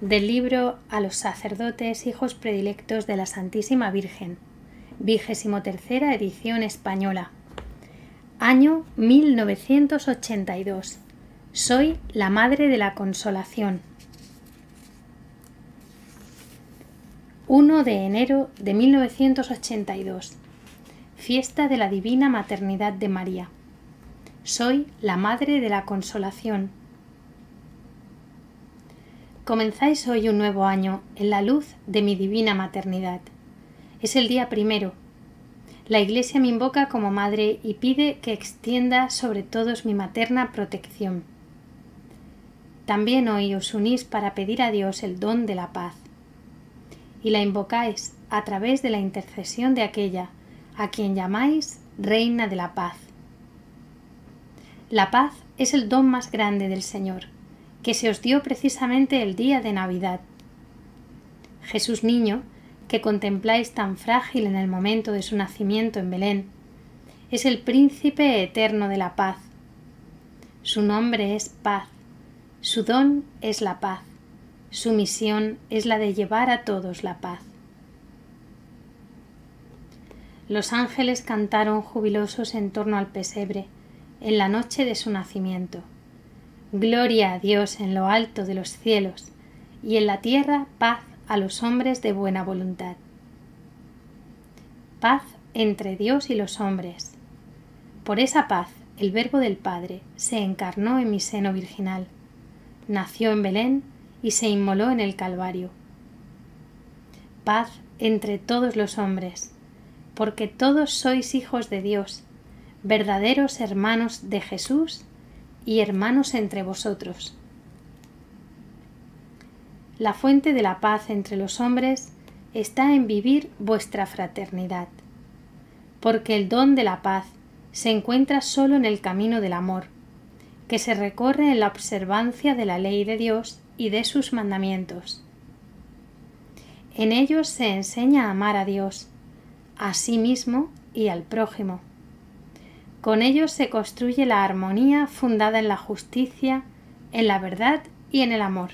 del libro a los sacerdotes hijos predilectos de la Santísima Virgen, vigésimo tercera edición española. Año 1982. Soy la Madre de la Consolación. 1 de enero de 1982. Fiesta de la Divina Maternidad de María. Soy la Madre de la Consolación Comenzáis hoy un nuevo año en la luz de mi divina maternidad. Es el día primero. La Iglesia me invoca como madre y pide que extienda sobre todos mi materna protección. También hoy os unís para pedir a Dios el don de la paz. Y la invocáis a través de la intercesión de aquella, a quien llamáis Reina de la Paz. La paz es el don más grande del Señor que se os dio precisamente el día de Navidad. Jesús niño, que contempláis tan frágil en el momento de su nacimiento en Belén, es el príncipe eterno de la paz. Su nombre es paz, su don es la paz, su misión es la de llevar a todos la paz. Los ángeles cantaron jubilosos en torno al pesebre, en la noche de su nacimiento. Gloria a Dios en lo alto de los cielos, y en la tierra paz a los hombres de buena voluntad. Paz entre Dios y los hombres. Por esa paz el Verbo del Padre se encarnó en mi seno virginal, nació en Belén y se inmoló en el Calvario. Paz entre todos los hombres, porque todos sois hijos de Dios, verdaderos hermanos de Jesús y hermanos entre vosotros. La fuente de la paz entre los hombres está en vivir vuestra fraternidad, porque el don de la paz se encuentra solo en el camino del amor, que se recorre en la observancia de la ley de Dios y de sus mandamientos. En ellos se enseña a amar a Dios, a sí mismo y al prójimo, con ellos se construye la armonía fundada en la justicia, en la verdad y en el amor.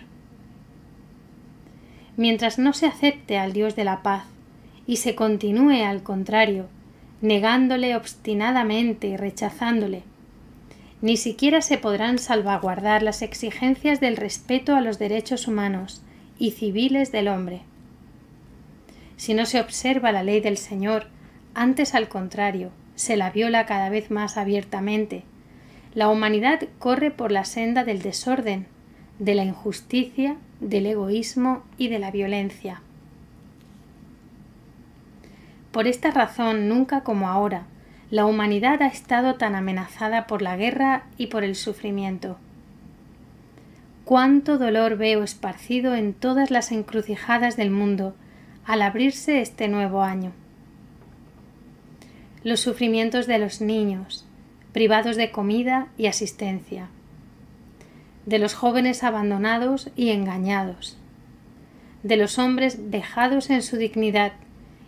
Mientras no se acepte al Dios de la paz y se continúe al contrario, negándole obstinadamente y rechazándole, ni siquiera se podrán salvaguardar las exigencias del respeto a los derechos humanos y civiles del hombre. Si no se observa la ley del Señor, antes al contrario, se la viola cada vez más abiertamente. La humanidad corre por la senda del desorden, de la injusticia, del egoísmo y de la violencia. Por esta razón, nunca como ahora, la humanidad ha estado tan amenazada por la guerra y por el sufrimiento. Cuánto dolor veo esparcido en todas las encrucijadas del mundo al abrirse este nuevo año los sufrimientos de los niños, privados de comida y asistencia, de los jóvenes abandonados y engañados, de los hombres dejados en su dignidad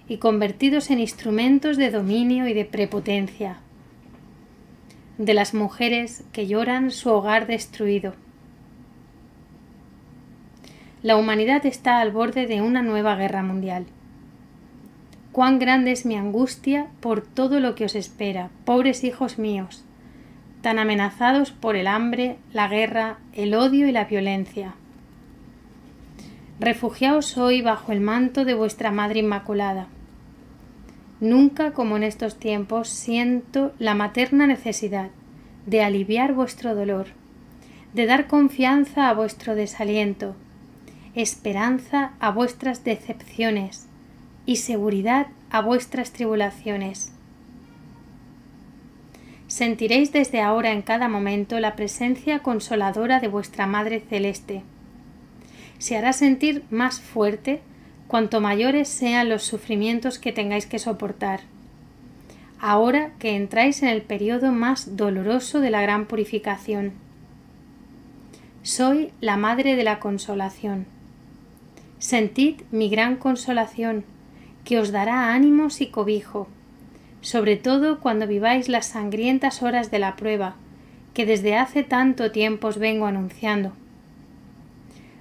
y convertidos en instrumentos de dominio y de prepotencia, de las mujeres que lloran su hogar destruido. La humanidad está al borde de una nueva guerra mundial cuán grande es mi angustia por todo lo que os espera, pobres hijos míos, tan amenazados por el hambre, la guerra, el odio y la violencia. Refugiaos hoy bajo el manto de vuestra Madre Inmaculada. Nunca como en estos tiempos siento la materna necesidad de aliviar vuestro dolor, de dar confianza a vuestro desaliento, esperanza a vuestras decepciones, y seguridad a vuestras tribulaciones. Sentiréis desde ahora en cada momento la presencia consoladora de vuestra Madre Celeste. Se hará sentir más fuerte cuanto mayores sean los sufrimientos que tengáis que soportar, ahora que entráis en el periodo más doloroso de la gran purificación. Soy la Madre de la Consolación. Sentid mi gran consolación que os dará ánimos y cobijo, sobre todo cuando viváis las sangrientas horas de la prueba, que desde hace tanto tiempo os vengo anunciando.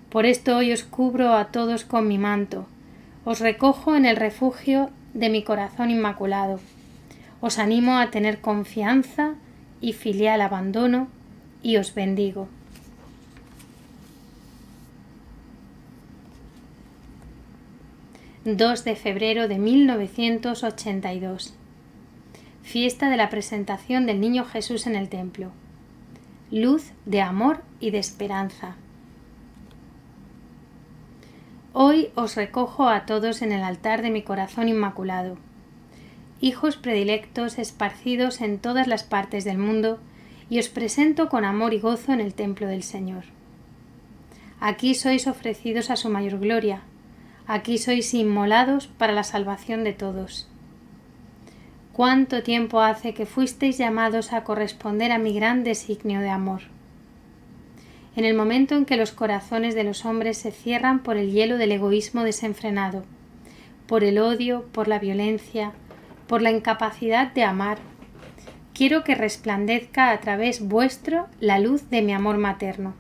Por esto hoy os cubro a todos con mi manto, os recojo en el refugio de mi corazón inmaculado. Os animo a tener confianza y filial abandono y os bendigo. 2 de febrero de 1982. Fiesta de la presentación del Niño Jesús en el Templo. Luz de amor y de esperanza. Hoy os recojo a todos en el altar de mi corazón inmaculado. Hijos predilectos esparcidos en todas las partes del mundo, y os presento con amor y gozo en el templo del Señor. Aquí sois ofrecidos a su mayor gloria, aquí sois inmolados para la salvación de todos. Cuánto tiempo hace que fuisteis llamados a corresponder a mi gran designio de amor. En el momento en que los corazones de los hombres se cierran por el hielo del egoísmo desenfrenado, por el odio, por la violencia, por la incapacidad de amar, quiero que resplandezca a través vuestro la luz de mi amor materno.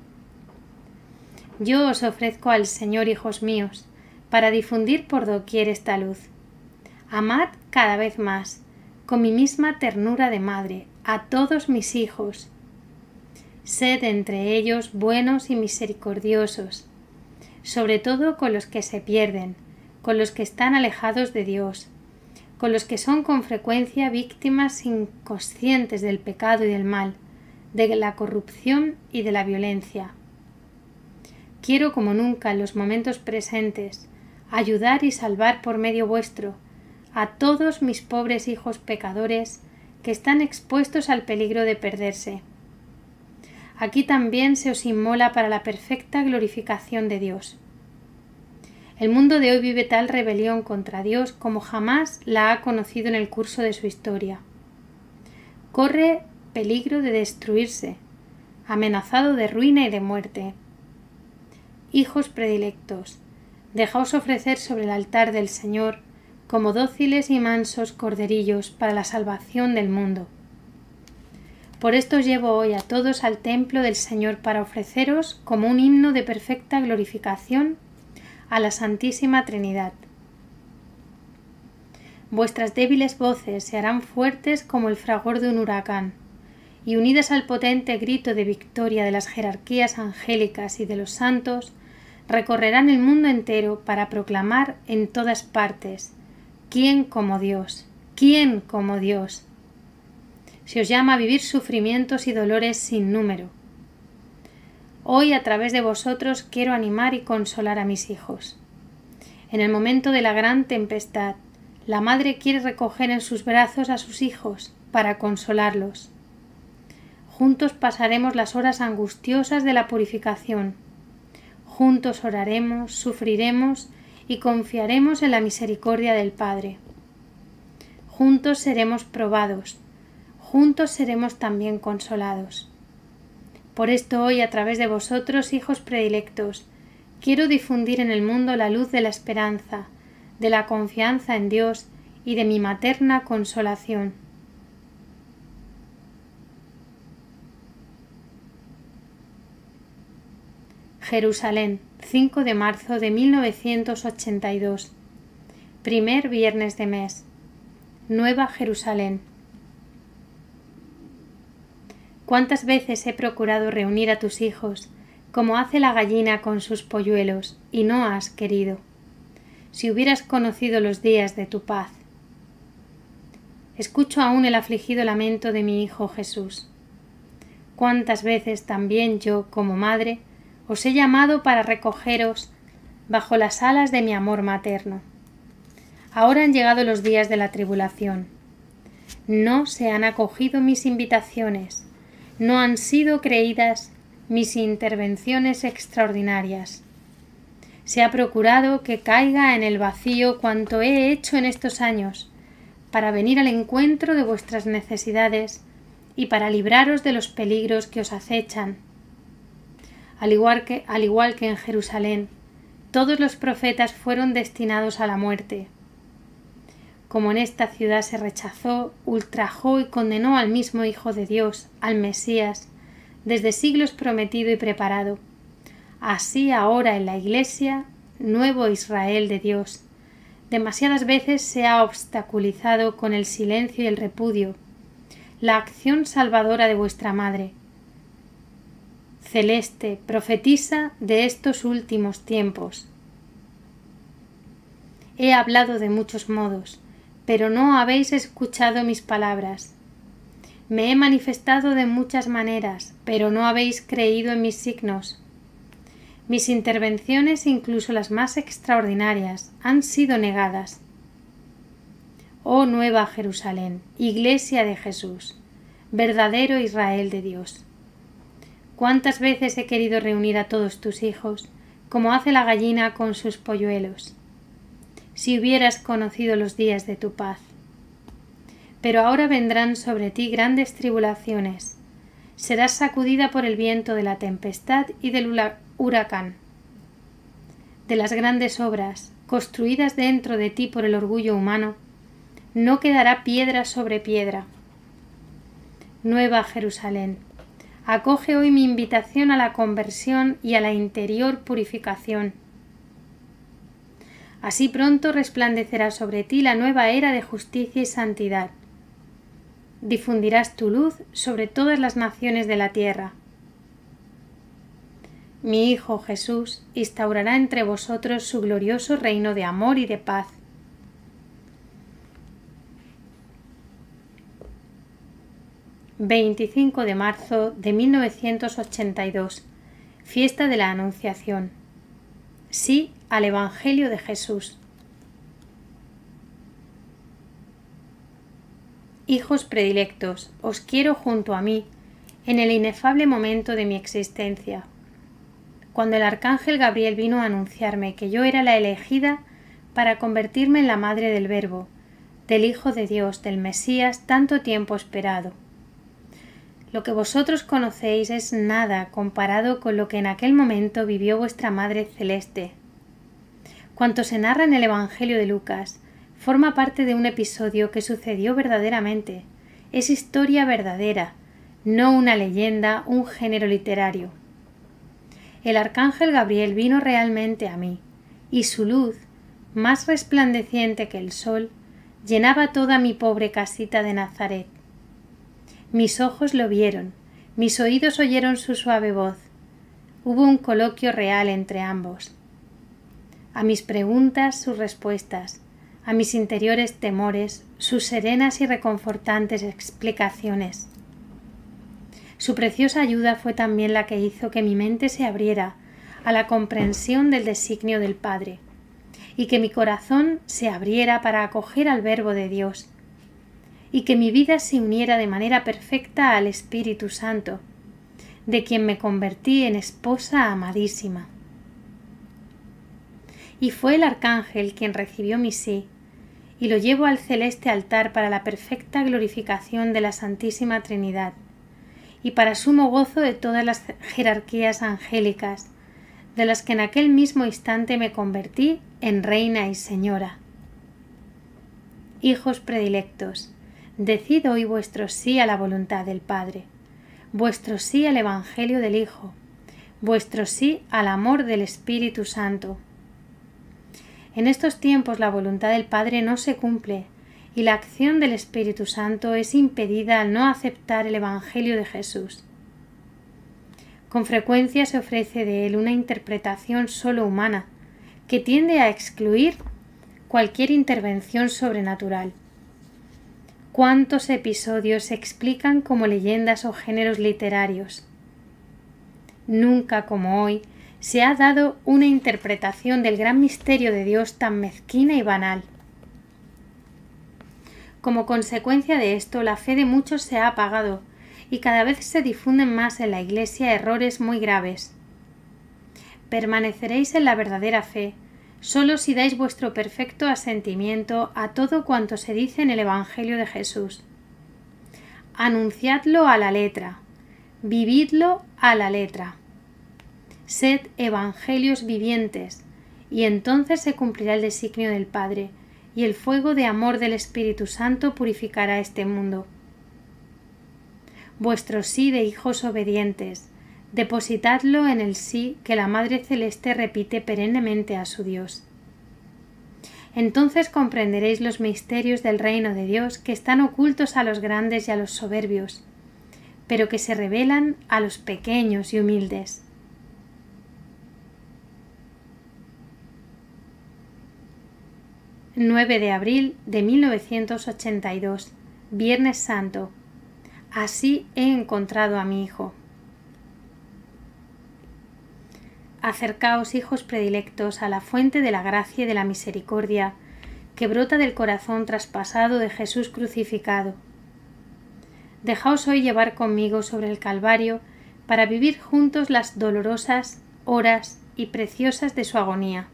Yo os ofrezco al Señor, hijos míos, para difundir por doquier esta luz. Amad cada vez más, con mi misma ternura de madre, a todos mis hijos. Sed entre ellos buenos y misericordiosos, sobre todo con los que se pierden, con los que están alejados de Dios, con los que son con frecuencia víctimas inconscientes del pecado y del mal, de la corrupción y de la violencia. Quiero como nunca en los momentos presentes ayudar y salvar por medio vuestro a todos mis pobres hijos pecadores que están expuestos al peligro de perderse. Aquí también se os inmola para la perfecta glorificación de Dios. El mundo de hoy vive tal rebelión contra Dios como jamás la ha conocido en el curso de su historia. Corre peligro de destruirse, amenazado de ruina y de muerte. Hijos predilectos, dejaos ofrecer sobre el altar del Señor como dóciles y mansos corderillos para la salvación del mundo. Por esto llevo hoy a todos al templo del Señor para ofreceros como un himno de perfecta glorificación a la Santísima Trinidad. Vuestras débiles voces se harán fuertes como el fragor de un huracán, y unidas al potente grito de victoria de las jerarquías angélicas y de los santos, recorrerán el mundo entero para proclamar en todas partes, ¿quién como Dios? ¿quién como Dios? Se os llama a vivir sufrimientos y dolores sin número. Hoy a través de vosotros quiero animar y consolar a mis hijos. En el momento de la gran tempestad, la madre quiere recoger en sus brazos a sus hijos para consolarlos. Juntos pasaremos las horas angustiosas de la purificación, Juntos oraremos, sufriremos y confiaremos en la misericordia del Padre. Juntos seremos probados, juntos seremos también consolados. Por esto hoy, a través de vosotros, hijos predilectos, quiero difundir en el mundo la luz de la esperanza, de la confianza en Dios y de mi materna consolación. Jerusalén, 5 de marzo de 1982. Primer viernes de mes. Nueva Jerusalén. ¿Cuántas veces he procurado reunir a tus hijos, como hace la gallina con sus polluelos, y no has querido? Si hubieras conocido los días de tu paz. Escucho aún el afligido lamento de mi Hijo Jesús. ¿Cuántas veces también yo, como madre, os he llamado para recogeros bajo las alas de mi amor materno. Ahora han llegado los días de la tribulación. No se han acogido mis invitaciones, no han sido creídas mis intervenciones extraordinarias. Se ha procurado que caiga en el vacío cuanto he hecho en estos años, para venir al encuentro de vuestras necesidades y para libraros de los peligros que os acechan, al igual que, al igual que en Jerusalén. Todos los profetas fueron destinados a la muerte. Como en esta ciudad se rechazó, ultrajó y condenó al mismo Hijo de Dios, al Mesías, desde siglos prometido y preparado. Así ahora en la Iglesia, nuevo Israel de Dios. Demasiadas veces se ha obstaculizado con el silencio y el repudio la acción salvadora de vuestra Madre, celeste profetisa de estos últimos tiempos. He hablado de muchos modos, pero no habéis escuchado mis palabras. Me he manifestado de muchas maneras, pero no habéis creído en mis signos. Mis intervenciones, incluso las más extraordinarias, han sido negadas. Oh nueva Jerusalén, iglesia de Jesús, verdadero Israel de Dios. Cuántas veces he querido reunir a todos tus hijos, como hace la gallina con sus polluelos, si hubieras conocido los días de tu paz. Pero ahora vendrán sobre ti grandes tribulaciones, serás sacudida por el viento de la tempestad y del huracán, de las grandes obras, construidas dentro de ti por el orgullo humano, no quedará piedra sobre piedra. Nueva Jerusalén acoge hoy mi invitación a la conversión y a la interior purificación. Así pronto resplandecerá sobre ti la nueva era de justicia y santidad. Difundirás tu luz sobre todas las naciones de la tierra. Mi Hijo Jesús instaurará entre vosotros su glorioso reino de amor y de paz. 25 de marzo de 1982, fiesta de la Anunciación. Sí al Evangelio de Jesús. Hijos predilectos, os quiero junto a mí, en el inefable momento de mi existencia. Cuando el arcángel Gabriel vino a anunciarme que yo era la elegida para convertirme en la madre del Verbo, del Hijo de Dios, del Mesías, tanto tiempo esperado lo que vosotros conocéis es nada comparado con lo que en aquel momento vivió vuestra Madre Celeste. Cuanto se narra en el Evangelio de Lucas forma parte de un episodio que sucedió verdaderamente. Es historia verdadera, no una leyenda, un género literario. El arcángel Gabriel vino realmente a mí, y su luz, más resplandeciente que el sol, llenaba toda mi pobre casita de Nazaret. Mis ojos lo vieron, mis oídos oyeron su suave voz. Hubo un coloquio real entre ambos. A mis preguntas sus respuestas, a mis interiores temores sus serenas y reconfortantes explicaciones. Su preciosa ayuda fue también la que hizo que mi mente se abriera a la comprensión del designio del Padre, y que mi corazón se abriera para acoger al Verbo de Dios, y que mi vida se uniera de manera perfecta al Espíritu Santo, de quien me convertí en esposa amadísima. Y fue el arcángel quien recibió mi sí, y lo llevo al celeste altar para la perfecta glorificación de la Santísima Trinidad, y para sumo gozo de todas las jerarquías angélicas, de las que en aquel mismo instante me convertí en reina y señora. Hijos predilectos, Decid hoy vuestro sí a la voluntad del Padre, vuestro sí al Evangelio del Hijo, vuestro sí al amor del Espíritu Santo. En estos tiempos la voluntad del Padre no se cumple y la acción del Espíritu Santo es impedida al no aceptar el Evangelio de Jesús. Con frecuencia se ofrece de él una interpretación solo humana, que tiende a excluir cualquier intervención sobrenatural cuántos episodios se explican como leyendas o géneros literarios. Nunca como hoy se ha dado una interpretación del gran misterio de Dios tan mezquina y banal. Como consecuencia de esto, la fe de muchos se ha apagado y cada vez se difunden más en la Iglesia errores muy graves. Permaneceréis en la verdadera fe, solo si dais vuestro perfecto asentimiento a todo cuanto se dice en el Evangelio de Jesús. Anunciadlo a la letra, vividlo a la letra. Sed evangelios vivientes, y entonces se cumplirá el designio del Padre, y el fuego de amor del Espíritu Santo purificará este mundo. Vuestro sí de hijos obedientes, depositadlo en el sí que la Madre Celeste repite perennemente a su Dios. Entonces comprenderéis los misterios del reino de Dios que están ocultos a los grandes y a los soberbios, pero que se revelan a los pequeños y humildes. ...9 de abril de 1982... ...Viernes Santo... ...así he encontrado a mi hijo... Acercaos, hijos predilectos, a la fuente de la gracia y de la misericordia, que brota del corazón traspasado de Jesús crucificado. Dejaos hoy llevar conmigo sobre el Calvario para vivir juntos las dolorosas horas y preciosas de su agonía.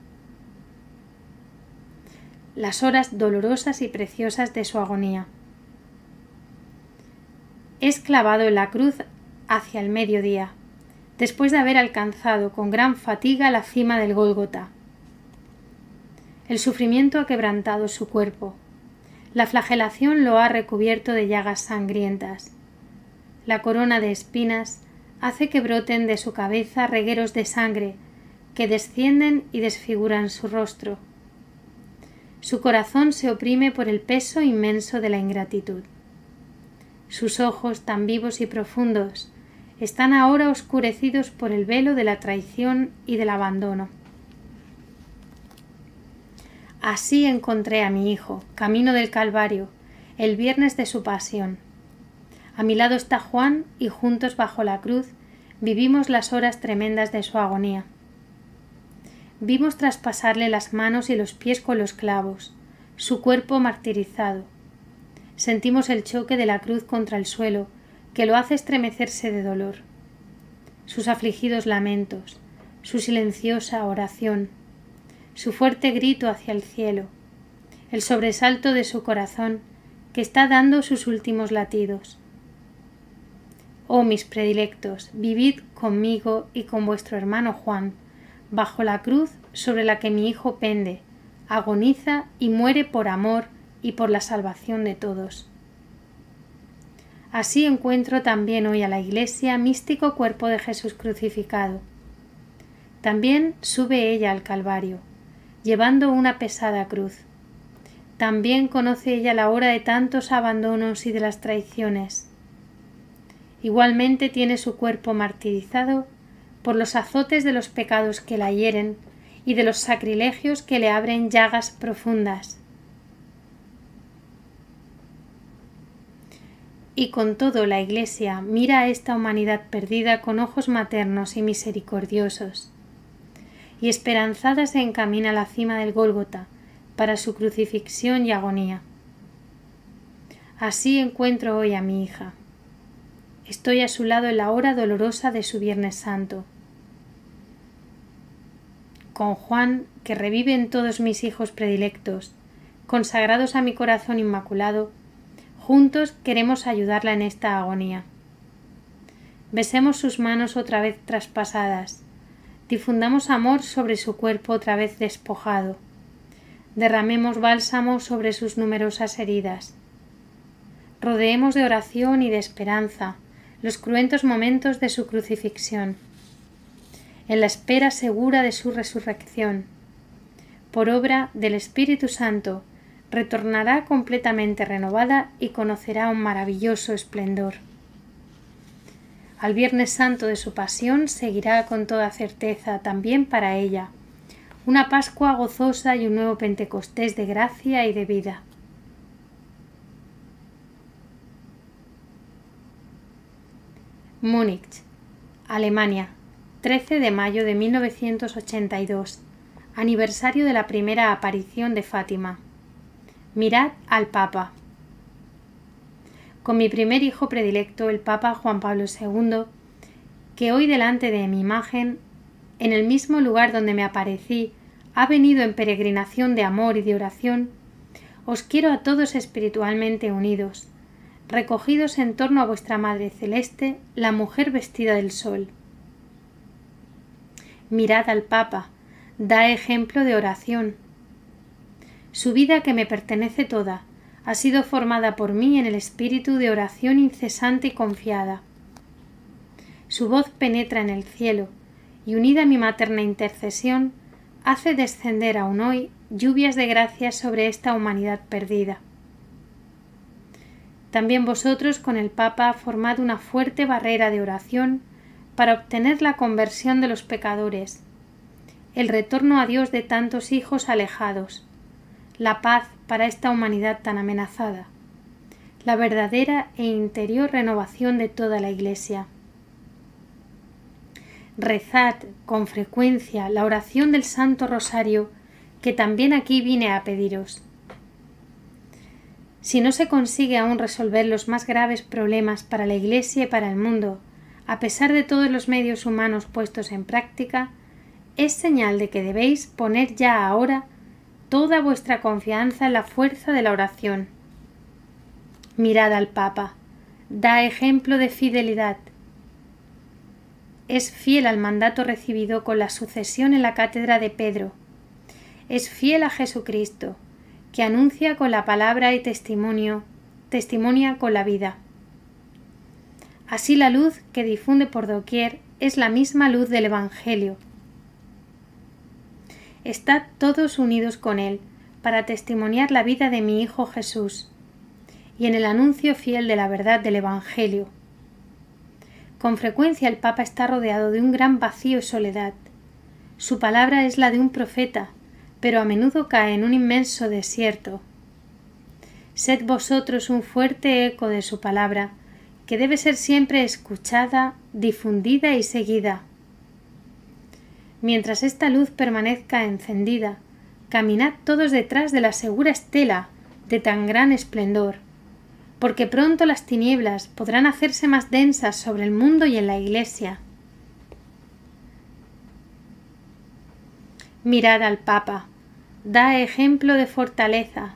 Las horas dolorosas y preciosas de su agonía. Es clavado en la cruz hacia el mediodía después de haber alcanzado con gran fatiga la cima del Gólgota. El sufrimiento ha quebrantado su cuerpo. La flagelación lo ha recubierto de llagas sangrientas. La corona de espinas hace que broten de su cabeza regueros de sangre que descienden y desfiguran su rostro. Su corazón se oprime por el peso inmenso de la ingratitud. Sus ojos, tan vivos y profundos, están ahora oscurecidos por el velo de la traición y del abandono. Así encontré a mi hijo, camino del Calvario, el viernes de su pasión. A mi lado está Juan y juntos bajo la cruz vivimos las horas tremendas de su agonía. Vimos traspasarle las manos y los pies con los clavos, su cuerpo martirizado. Sentimos el choque de la cruz contra el suelo, que lo hace estremecerse de dolor, sus afligidos lamentos, su silenciosa oración, su fuerte grito hacia el cielo, el sobresalto de su corazón que está dando sus últimos latidos. Oh mis predilectos, vivid conmigo y con vuestro hermano Juan, bajo la cruz sobre la que mi Hijo pende, agoniza y muere por amor y por la salvación de todos. Así encuentro también hoy a la Iglesia místico cuerpo de Jesús crucificado. También sube ella al Calvario, llevando una pesada cruz. También conoce ella la hora de tantos abandonos y de las traiciones. Igualmente tiene su cuerpo martirizado por los azotes de los pecados que la hieren y de los sacrilegios que le abren llagas profundas. Y con todo la Iglesia mira a esta humanidad perdida con ojos maternos y misericordiosos, y esperanzada se encamina a la cima del Gólgota para su crucifixión y agonía. Así encuentro hoy a mi hija. Estoy a su lado en la hora dolorosa de su Viernes Santo. Con Juan, que reviven todos mis hijos predilectos, consagrados a mi corazón inmaculado, Juntos queremos ayudarla en esta agonía. Besemos sus manos otra vez traspasadas. Difundamos amor sobre su cuerpo otra vez despojado. Derramemos bálsamo sobre sus numerosas heridas. Rodeemos de oración y de esperanza los cruentos momentos de su crucifixión, en la espera segura de su resurrección, por obra del Espíritu Santo, retornará completamente renovada y conocerá un maravilloso esplendor. Al Viernes Santo de su pasión seguirá con toda certeza también para ella una Pascua gozosa y un nuevo Pentecostés de gracia y de vida. Múnich, Alemania, 13 de mayo de 1982, aniversario de la primera aparición de Fátima. Mirad al Papa. Con mi primer hijo predilecto, el Papa Juan Pablo II, que hoy delante de mi imagen, en el mismo lugar donde me aparecí, ha venido en peregrinación de amor y de oración, os quiero a todos espiritualmente unidos, recogidos en torno a vuestra Madre Celeste, la mujer vestida del sol. Mirad al Papa, da ejemplo de oración, su vida que me pertenece toda ha sido formada por mí en el espíritu de oración incesante y confiada. Su voz penetra en el cielo y unida a mi materna intercesión hace descender aún hoy lluvias de gracia sobre esta humanidad perdida. También vosotros con el Papa formado una fuerte barrera de oración para obtener la conversión de los pecadores, el retorno a Dios de tantos hijos alejados, la paz para esta humanidad tan amenazada, la verdadera e interior renovación de toda la Iglesia. Rezad con frecuencia la oración del Santo Rosario, que también aquí vine a pediros. Si no se consigue aún resolver los más graves problemas para la Iglesia y para el mundo, a pesar de todos los medios humanos puestos en práctica, es señal de que debéis poner ya ahora toda vuestra confianza en la fuerza de la oración. Mirad al Papa, da ejemplo de fidelidad. Es fiel al mandato recibido con la sucesión en la cátedra de Pedro. Es fiel a Jesucristo, que anuncia con la palabra y testimonio, testimonia con la vida. Así la luz que difunde por doquier es la misma luz del Evangelio, está todos unidos con Él, para testimoniar la vida de mi Hijo Jesús, y en el anuncio fiel de la verdad del Evangelio. Con frecuencia el Papa está rodeado de un gran vacío y soledad. Su palabra es la de un profeta, pero a menudo cae en un inmenso desierto. Sed vosotros un fuerte eco de su palabra, que debe ser siempre escuchada, difundida y seguida Mientras esta luz permanezca encendida, caminad todos detrás de la segura estela de tan gran esplendor, porque pronto las tinieblas podrán hacerse más densas sobre el mundo y en la Iglesia. Mirad al Papa, da ejemplo de fortaleza.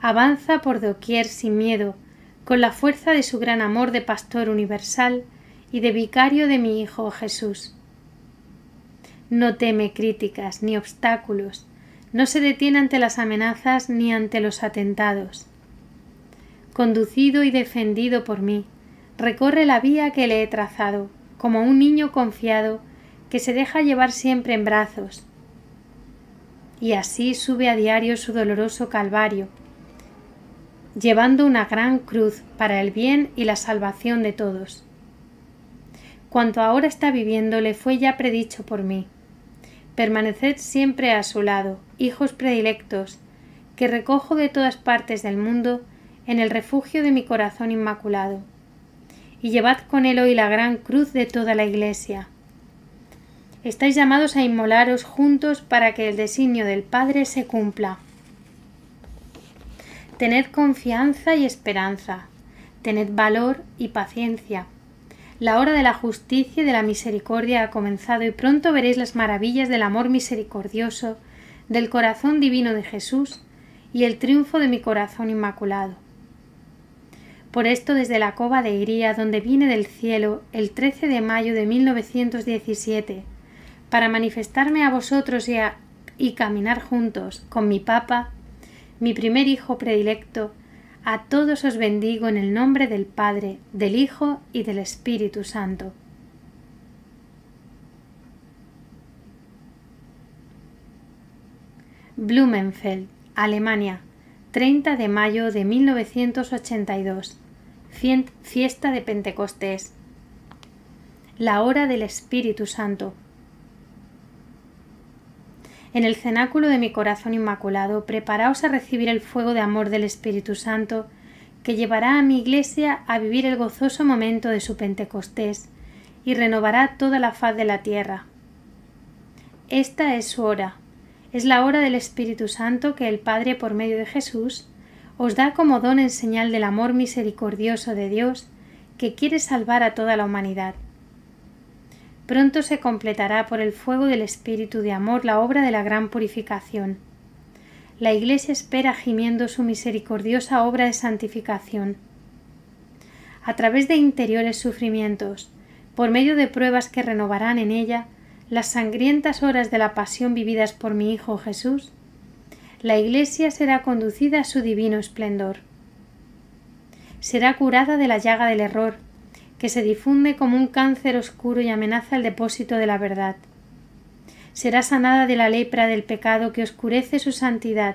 Avanza por doquier sin miedo, con la fuerza de su gran amor de pastor universal y de vicario de mi Hijo Jesús no teme críticas ni obstáculos, no se detiene ante las amenazas ni ante los atentados. Conducido y defendido por mí, recorre la vía que le he trazado, como un niño confiado que se deja llevar siempre en brazos. Y así sube a diario su doloroso calvario, llevando una gran cruz para el bien y la salvación de todos. Cuanto ahora está viviendo le fue ya predicho por mí Permaneced siempre a su lado, hijos predilectos, que recojo de todas partes del mundo en el refugio de mi corazón inmaculado. Y llevad con él hoy la gran cruz de toda la Iglesia. Estáis llamados a inmolaros juntos para que el designio del Padre se cumpla. Tened confianza y esperanza, tened valor y paciencia, la hora de la justicia y de la misericordia ha comenzado y pronto veréis las maravillas del amor misericordioso, del corazón divino de Jesús y el triunfo de mi corazón inmaculado. Por esto desde la cova de Iría, donde vine del cielo el 13 de mayo de 1917, para manifestarme a vosotros y caminar juntos con mi Papa, mi primer hijo predilecto, a todos os bendigo en el nombre del Padre, del Hijo y del Espíritu Santo. Blumenfeld, Alemania, 30 de mayo de 1982. Fiesta de Pentecostés. La hora del Espíritu Santo en el cenáculo de mi corazón inmaculado, preparaos a recibir el fuego de amor del Espíritu Santo, que llevará a mi Iglesia a vivir el gozoso momento de su Pentecostés, y renovará toda la faz de la tierra. Esta es su hora, es la hora del Espíritu Santo que el Padre por medio de Jesús os da como don en señal del amor misericordioso de Dios, que quiere salvar a toda la humanidad. Pronto se completará por el fuego del Espíritu de Amor la obra de la gran purificación. La Iglesia espera gimiendo su misericordiosa obra de santificación. A través de interiores sufrimientos, por medio de pruebas que renovarán en ella las sangrientas horas de la pasión vividas por mi Hijo Jesús, la Iglesia será conducida a su divino esplendor. Será curada de la llaga del error, que se difunde como un cáncer oscuro y amenaza el depósito de la verdad. Será sanada de la lepra del pecado que oscurece su santidad.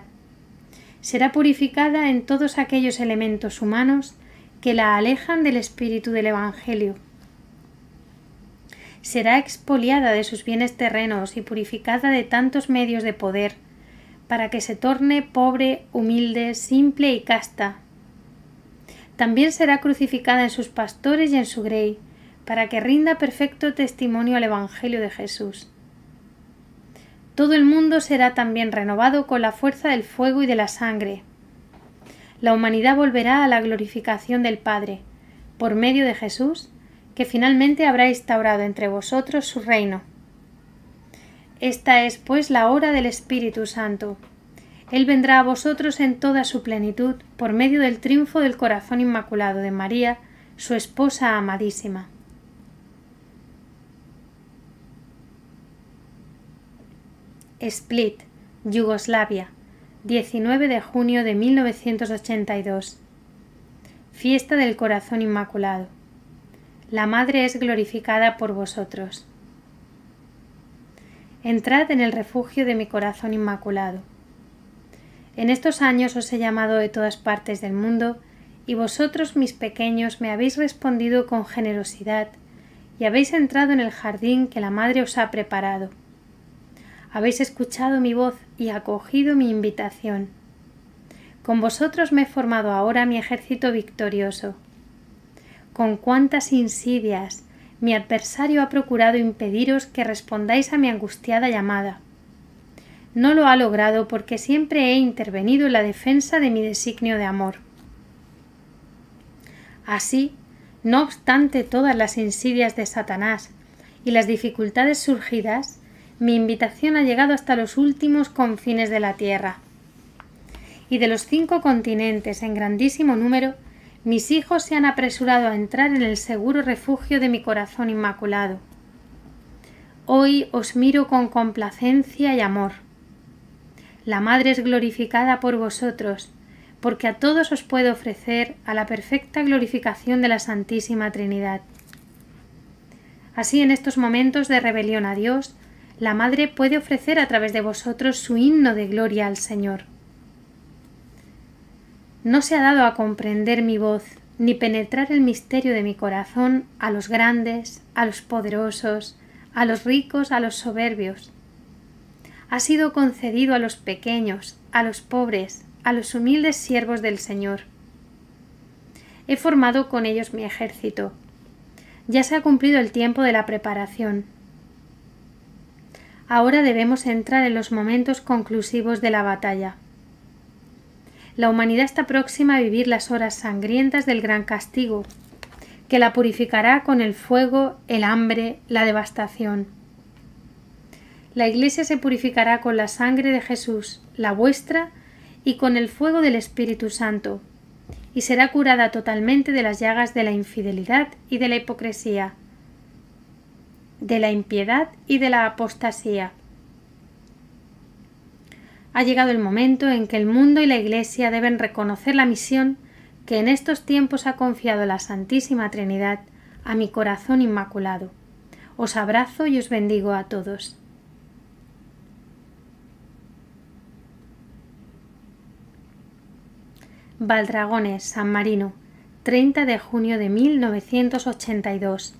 Será purificada en todos aquellos elementos humanos que la alejan del espíritu del Evangelio. Será expoliada de sus bienes terrenos y purificada de tantos medios de poder, para que se torne pobre, humilde, simple y casta, también será crucificada en sus pastores y en su grey, para que rinda perfecto testimonio al Evangelio de Jesús. Todo el mundo será también renovado con la fuerza del fuego y de la sangre. La humanidad volverá a la glorificación del Padre, por medio de Jesús, que finalmente habrá instaurado entre vosotros su reino. Esta es, pues, la hora del Espíritu Santo. Él vendrá a vosotros en toda su plenitud, por medio del triunfo del corazón inmaculado de María, su esposa amadísima. Split, Yugoslavia, 19 de junio de 1982. Fiesta del Corazón Inmaculado. La Madre es glorificada por vosotros. Entrad en el refugio de mi corazón inmaculado. En estos años os he llamado de todas partes del mundo, y vosotros, mis pequeños, me habéis respondido con generosidad, y habéis entrado en el jardín que la Madre os ha preparado. Habéis escuchado mi voz y acogido mi invitación. Con vosotros me he formado ahora mi ejército victorioso. Con cuántas insidias mi adversario ha procurado impediros que respondáis a mi angustiada llamada no lo ha logrado porque siempre he intervenido en la defensa de mi designio de amor. Así, no obstante todas las insidias de Satanás y las dificultades surgidas, mi invitación ha llegado hasta los últimos confines de la Tierra. Y de los cinco continentes en grandísimo número, mis hijos se han apresurado a entrar en el seguro refugio de mi corazón inmaculado. Hoy os miro con complacencia y amor la Madre es glorificada por vosotros, porque a todos os puede ofrecer a la perfecta glorificación de la Santísima Trinidad. Así en estos momentos de rebelión a Dios, la Madre puede ofrecer a través de vosotros su himno de gloria al Señor. No se ha dado a comprender mi voz, ni penetrar el misterio de mi corazón a los grandes, a los poderosos, a los ricos, a los soberbios, ha sido concedido a los pequeños, a los pobres, a los humildes siervos del Señor. He formado con ellos mi ejército. Ya se ha cumplido el tiempo de la preparación. Ahora debemos entrar en los momentos conclusivos de la batalla. La humanidad está próxima a vivir las horas sangrientas del gran castigo, que la purificará con el fuego, el hambre, la devastación la Iglesia se purificará con la sangre de Jesús, la vuestra, y con el fuego del Espíritu Santo, y será curada totalmente de las llagas de la infidelidad y de la hipocresía, de la impiedad y de la apostasía. Ha llegado el momento en que el mundo y la Iglesia deben reconocer la misión que en estos tiempos ha confiado la Santísima Trinidad a mi corazón inmaculado. Os abrazo y os bendigo a todos. Valdragones, San Marino, 30 de junio de 1982.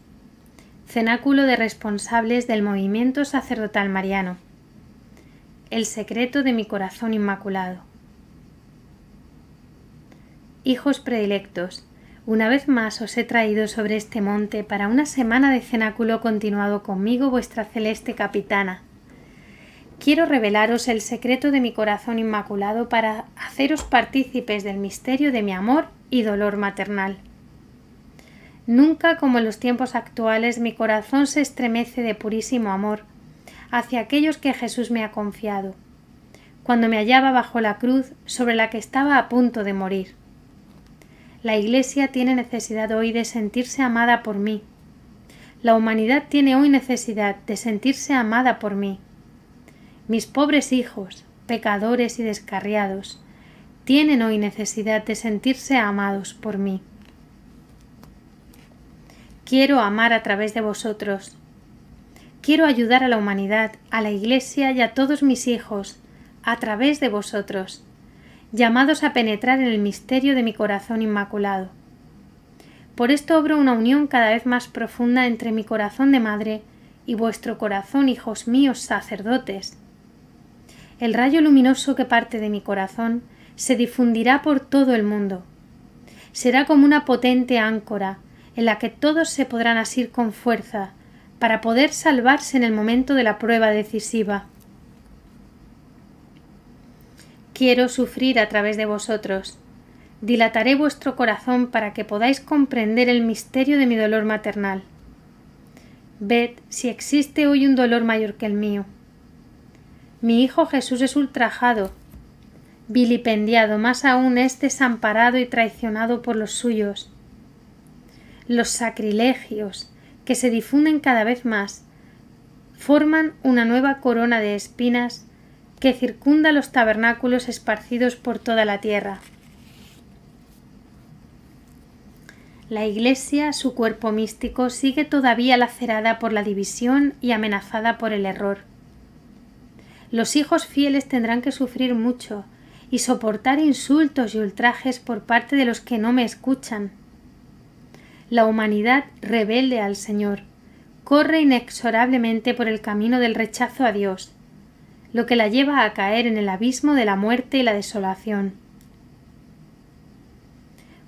Cenáculo de responsables del movimiento sacerdotal mariano. El secreto de mi corazón inmaculado. Hijos predilectos, una vez más os he traído sobre este monte para una semana de cenáculo continuado conmigo vuestra celeste capitana, Quiero revelaros el secreto de mi corazón inmaculado para haceros partícipes del misterio de mi amor y dolor maternal. Nunca como en los tiempos actuales mi corazón se estremece de purísimo amor hacia aquellos que Jesús me ha confiado, cuando me hallaba bajo la cruz sobre la que estaba a punto de morir. La Iglesia tiene necesidad hoy de sentirse amada por mí. La humanidad tiene hoy necesidad de sentirse amada por mí. Mis pobres hijos, pecadores y descarriados, tienen hoy necesidad de sentirse amados por mí. Quiero amar a través de vosotros. Quiero ayudar a la humanidad, a la Iglesia y a todos mis hijos, a través de vosotros, llamados a penetrar en el misterio de mi corazón inmaculado. Por esto obro una unión cada vez más profunda entre mi corazón de madre y vuestro corazón, hijos míos sacerdotes, el rayo luminoso que parte de mi corazón se difundirá por todo el mundo. Será como una potente áncora en la que todos se podrán asir con fuerza para poder salvarse en el momento de la prueba decisiva. Quiero sufrir a través de vosotros. Dilataré vuestro corazón para que podáis comprender el misterio de mi dolor maternal. Ved si existe hoy un dolor mayor que el mío. Mi Hijo Jesús es ultrajado, vilipendiado, más aún este es desamparado y traicionado por los suyos. Los sacrilegios, que se difunden cada vez más, forman una nueva corona de espinas que circunda los tabernáculos esparcidos por toda la tierra. La Iglesia, su cuerpo místico, sigue todavía lacerada por la división y amenazada por el error. Los hijos fieles tendrán que sufrir mucho y soportar insultos y ultrajes por parte de los que no me escuchan. La humanidad rebelde al Señor corre inexorablemente por el camino del rechazo a Dios, lo que la lleva a caer en el abismo de la muerte y la desolación.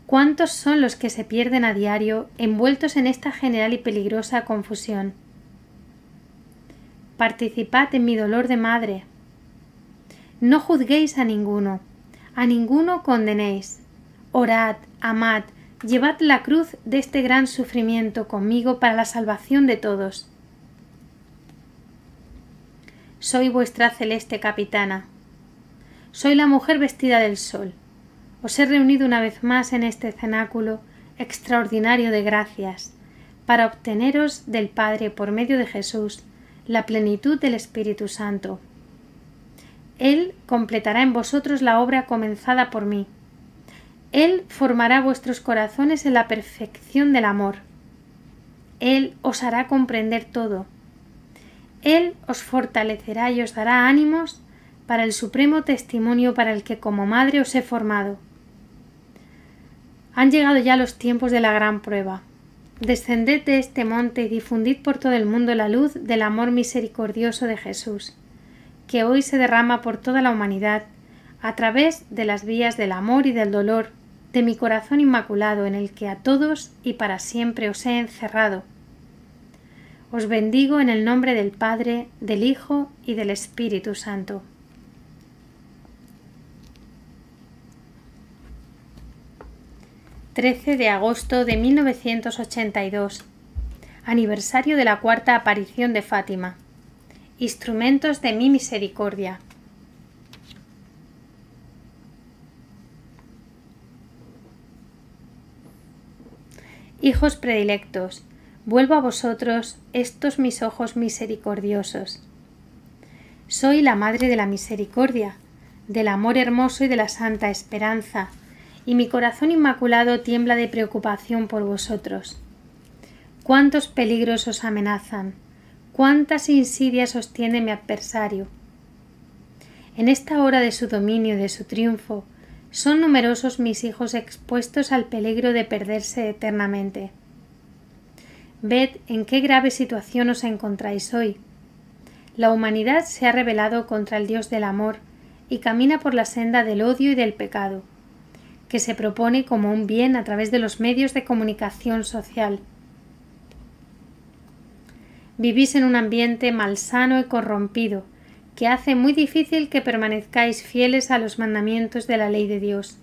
¿Cuántos son los que se pierden a diario envueltos en esta general y peligrosa confusión? participad en mi dolor de madre. No juzguéis a ninguno, a ninguno condenéis. Orad, amad, llevad la cruz de este gran sufrimiento conmigo para la salvación de todos. Soy vuestra celeste capitana. Soy la mujer vestida del sol. Os he reunido una vez más en este cenáculo extraordinario de gracias, para obteneros del Padre por medio de Jesús la plenitud del Espíritu Santo. Él completará en vosotros la obra comenzada por mí. Él formará vuestros corazones en la perfección del amor. Él os hará comprender todo. Él os fortalecerá y os dará ánimos para el supremo testimonio para el que como madre os he formado. Han llegado ya los tiempos de la gran prueba. Descended de este monte y difundid por todo el mundo la luz del amor misericordioso de Jesús, que hoy se derrama por toda la humanidad, a través de las vías del amor y del dolor, de mi corazón inmaculado en el que a todos y para siempre os he encerrado. Os bendigo en el nombre del Padre, del Hijo y del Espíritu Santo. 13 de agosto de 1982, aniversario de la cuarta aparición de Fátima. Instrumentos de mi misericordia. Hijos predilectos, vuelvo a vosotros estos mis ojos misericordiosos. Soy la Madre de la Misericordia, del amor hermoso y de la santa esperanza, y mi corazón inmaculado tiembla de preocupación por vosotros. Cuántos peligros os amenazan, cuántas insidias os tiene mi adversario. En esta hora de su dominio, y de su triunfo, son numerosos mis hijos expuestos al peligro de perderse eternamente. Ved en qué grave situación os encontráis hoy. La humanidad se ha rebelado contra el Dios del amor y camina por la senda del odio y del pecado que se propone como un bien a través de los medios de comunicación social. Vivís en un ambiente malsano y corrompido, que hace muy difícil que permanezcáis fieles a los mandamientos de la ley de Dios,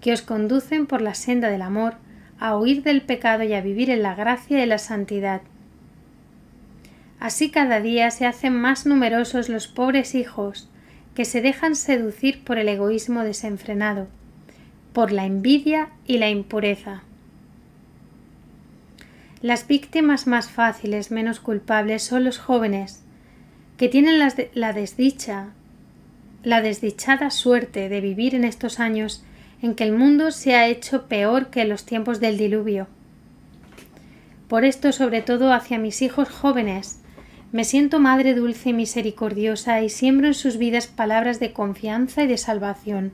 que os conducen por la senda del amor, a huir del pecado y a vivir en la gracia y la santidad. Así cada día se hacen más numerosos los pobres hijos, que se dejan seducir por el egoísmo desenfrenado, por la envidia y la impureza. Las víctimas más fáciles, menos culpables, son los jóvenes, que tienen la, desdicha, la desdichada suerte de vivir en estos años en que el mundo se ha hecho peor que en los tiempos del diluvio. Por esto, sobre todo hacia mis hijos jóvenes, me siento madre dulce y misericordiosa y siembro en sus vidas palabras de confianza y de salvación.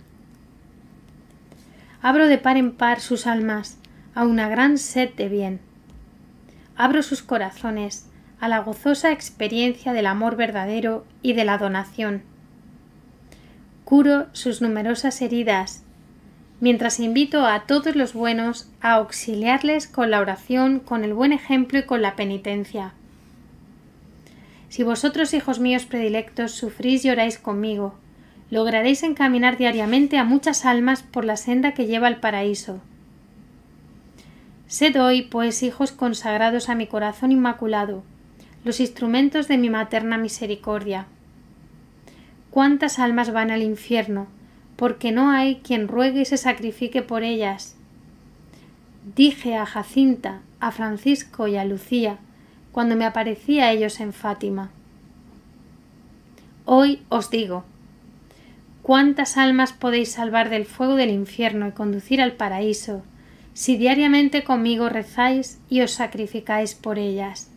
Abro de par en par sus almas a una gran sed de bien. Abro sus corazones a la gozosa experiencia del amor verdadero y de la donación. Curo sus numerosas heridas, mientras invito a todos los buenos a auxiliarles con la oración, con el buen ejemplo y con la penitencia. Si vosotros, hijos míos predilectos, sufrís y oráis conmigo, lograréis encaminar diariamente a muchas almas por la senda que lleva al paraíso. Sed hoy, pues, hijos consagrados a mi corazón inmaculado, los instrumentos de mi materna misericordia. ¿Cuántas almas van al infierno? Porque no hay quien ruegue y se sacrifique por ellas. Dije a Jacinta, a Francisco y a Lucía, cuando me aparecía a ellos en Fátima. Hoy os digo, ¿Cuántas almas podéis salvar del fuego del infierno y conducir al paraíso, si diariamente conmigo rezáis y os sacrificáis por ellas?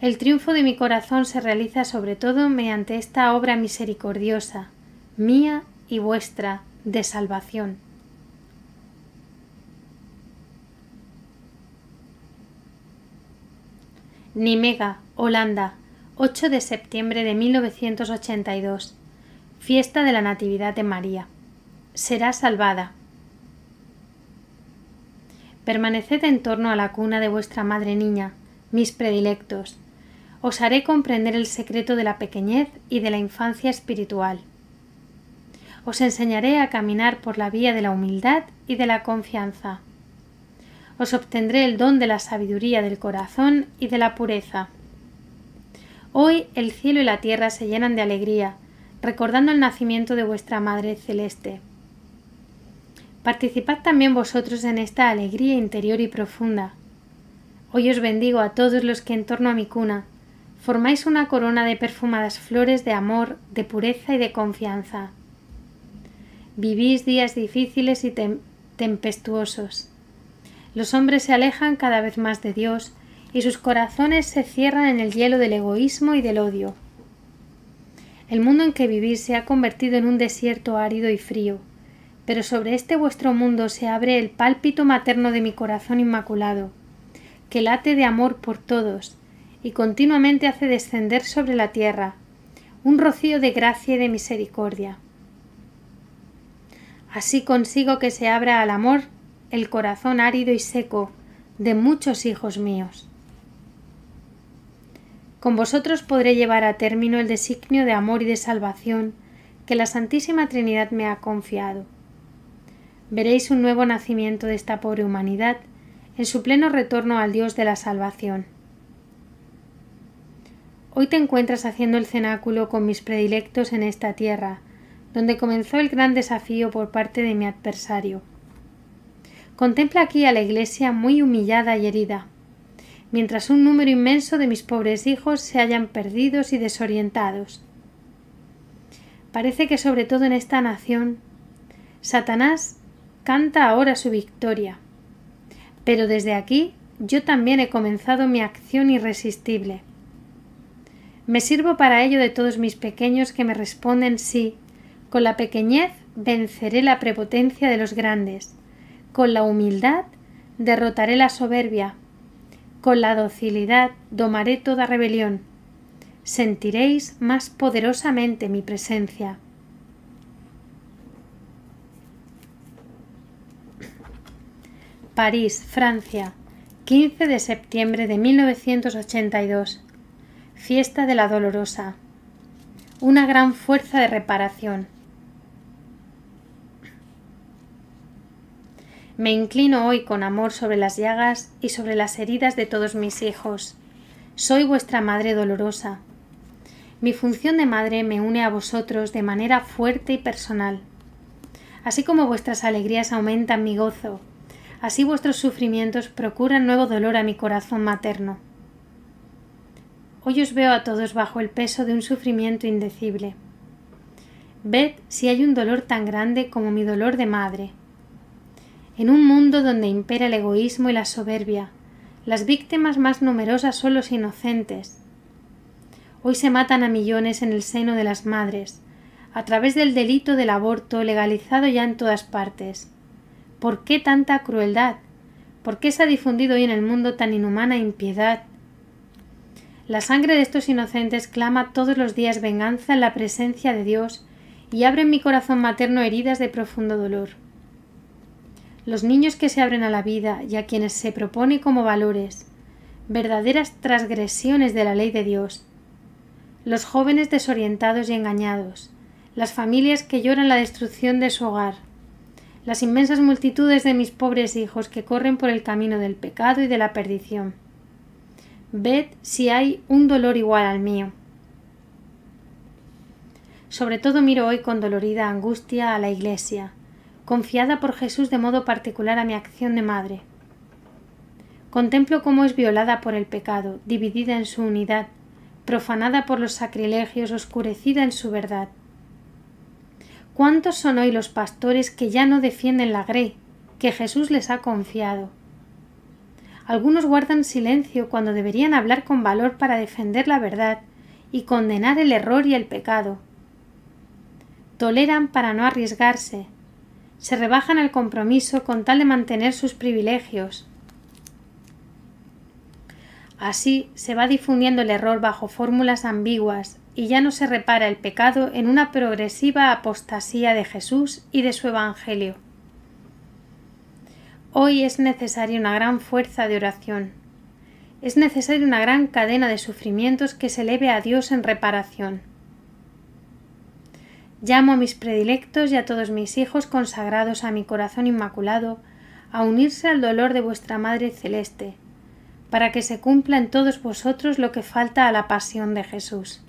El triunfo de mi corazón se realiza sobre todo mediante esta obra misericordiosa, mía y vuestra, de salvación. Nimega, Holanda, 8 de septiembre de 1982. Fiesta de la Natividad de María. Será salvada. Permaneced en torno a la cuna de vuestra madre niña, mis predilectos. Os haré comprender el secreto de la pequeñez y de la infancia espiritual. Os enseñaré a caminar por la vía de la humildad y de la confianza. Os obtendré el don de la sabiduría del corazón y de la pureza. Hoy el cielo y la tierra se llenan de alegría, recordando el nacimiento de vuestra Madre Celeste. Participad también vosotros en esta alegría interior y profunda. Hoy os bendigo a todos los que en torno a mi cuna formáis una corona de perfumadas flores de amor, de pureza y de confianza. Vivís días difíciles y tempestuosos. Los hombres se alejan cada vez más de Dios y sus corazones se cierran en el hielo del egoísmo y del odio. El mundo en que vivís se ha convertido en un desierto árido y frío, pero sobre este vuestro mundo se abre el pálpito materno de mi corazón inmaculado, que late de amor por todos, y continuamente hace descender sobre la tierra un rocío de gracia y de misericordia. Así consigo que se abra al amor el corazón árido y seco de muchos hijos míos. Con vosotros podré llevar a término el designio de amor y de salvación que la Santísima Trinidad me ha confiado. Veréis un nuevo nacimiento de esta pobre humanidad en su pleno retorno al Dios de la salvación. Hoy te encuentras haciendo el cenáculo con mis predilectos en esta tierra, donde comenzó el gran desafío por parte de mi adversario. Contempla aquí a la Iglesia muy humillada y herida, mientras un número inmenso de mis pobres hijos se hayan perdidos y desorientados. Parece que sobre todo en esta nación, Satanás canta ahora su victoria. Pero desde aquí yo también he comenzado mi acción irresistible. Me sirvo para ello de todos mis pequeños que me responden sí, con la pequeñez venceré la prepotencia de los grandes, con la humildad derrotaré la soberbia, con la docilidad domaré toda rebelión. Sentiréis más poderosamente mi presencia. París, Francia, 15 de septiembre de 1982. Fiesta de la Dolorosa. Una gran fuerza de reparación. Me inclino hoy con amor sobre las llagas y sobre las heridas de todos mis hijos. Soy vuestra madre dolorosa. Mi función de madre me une a vosotros de manera fuerte y personal. Así como vuestras alegrías aumentan mi gozo, así vuestros sufrimientos procuran nuevo dolor a mi corazón materno. Hoy os veo a todos bajo el peso de un sufrimiento indecible. Ved si hay un dolor tan grande como mi dolor de madre. En un mundo donde impera el egoísmo y la soberbia, las víctimas más numerosas son los inocentes. Hoy se matan a millones en el seno de las madres, a través del delito del aborto legalizado ya en todas partes. ¿Por qué tanta crueldad? ¿Por qué se ha difundido hoy en el mundo tan inhumana impiedad? La sangre de estos inocentes clama todos los días venganza en la presencia de Dios y abre en mi corazón materno heridas de profundo dolor los niños que se abren a la vida y a quienes se propone como valores, verdaderas transgresiones de la ley de Dios, los jóvenes desorientados y engañados, las familias que lloran la destrucción de su hogar, las inmensas multitudes de mis pobres hijos que corren por el camino del pecado y de la perdición. Ved si hay un dolor igual al mío. Sobre todo miro hoy con dolorida angustia a la Iglesia, confiada por Jesús de modo particular a mi acción de madre. Contemplo cómo es violada por el pecado, dividida en su unidad, profanada por los sacrilegios, oscurecida en su verdad. ¿Cuántos son hoy los pastores que ya no defienden la grey que Jesús les ha confiado? Algunos guardan silencio cuando deberían hablar con valor para defender la verdad y condenar el error y el pecado. Toleran para no arriesgarse, se rebajan al compromiso con tal de mantener sus privilegios. Así se va difundiendo el error bajo fórmulas ambiguas y ya no se repara el pecado en una progresiva apostasía de Jesús y de su Evangelio. Hoy es necesaria una gran fuerza de oración. Es necesaria una gran cadena de sufrimientos que se eleve a Dios en reparación. Llamo a mis predilectos y a todos mis hijos consagrados a mi corazón inmaculado, a unirse al dolor de vuestra Madre Celeste, para que se cumpla en todos vosotros lo que falta a la pasión de Jesús.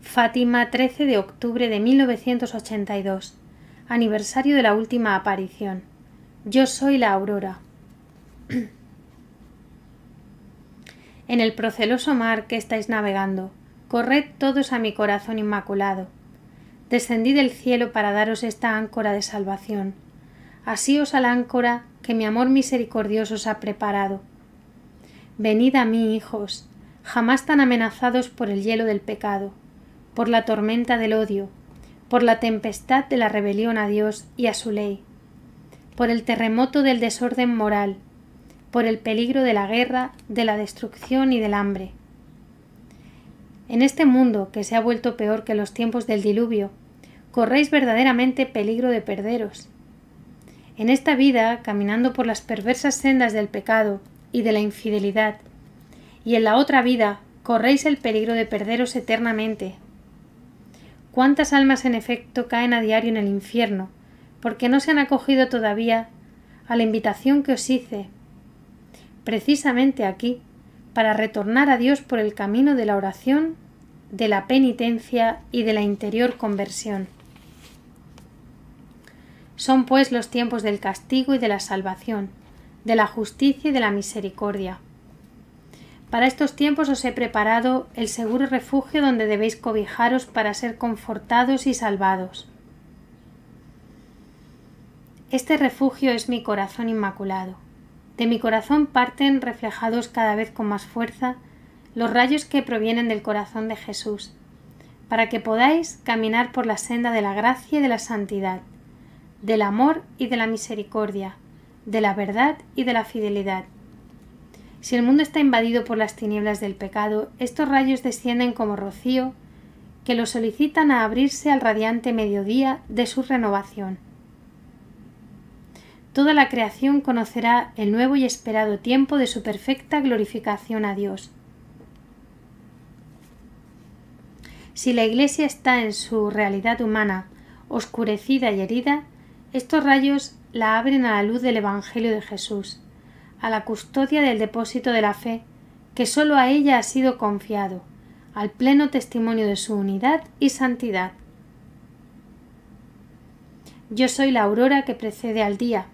Fátima 13 de octubre de 1982, aniversario de la última aparición. Yo soy la aurora. en el proceloso mar que estáis navegando, corred todos a mi corazón inmaculado. Descendí del cielo para daros esta áncora de salvación. Asíos a la áncora que mi amor misericordioso os ha preparado. Venid a mí, hijos, jamás tan amenazados por el hielo del pecado, por la tormenta del odio, por la tempestad de la rebelión a Dios y a su ley, por el terremoto del desorden moral, por el peligro de la guerra, de la destrucción y del hambre. En este mundo, que se ha vuelto peor que los tiempos del diluvio, corréis verdaderamente peligro de perderos. En esta vida, caminando por las perversas sendas del pecado y de la infidelidad, y en la otra vida, corréis el peligro de perderos eternamente. ¿Cuántas almas en efecto caen a diario en el infierno, porque no se han acogido todavía a la invitación que os hice precisamente aquí, para retornar a Dios por el camino de la oración, de la penitencia y de la interior conversión. Son pues los tiempos del castigo y de la salvación, de la justicia y de la misericordia. Para estos tiempos os he preparado el seguro refugio donde debéis cobijaros para ser confortados y salvados. Este refugio es mi corazón inmaculado. De mi corazón parten, reflejados cada vez con más fuerza, los rayos que provienen del corazón de Jesús, para que podáis caminar por la senda de la gracia y de la santidad, del amor y de la misericordia, de la verdad y de la fidelidad. Si el mundo está invadido por las tinieblas del pecado, estos rayos descienden como rocío, que lo solicitan a abrirse al radiante mediodía de su renovación toda la creación conocerá el nuevo y esperado tiempo de su perfecta glorificación a Dios. Si la Iglesia está en su realidad humana, oscurecida y herida, estos rayos la abren a la luz del Evangelio de Jesús, a la custodia del depósito de la fe, que sólo a ella ha sido confiado, al pleno testimonio de su unidad y santidad. Yo soy la aurora que precede al día,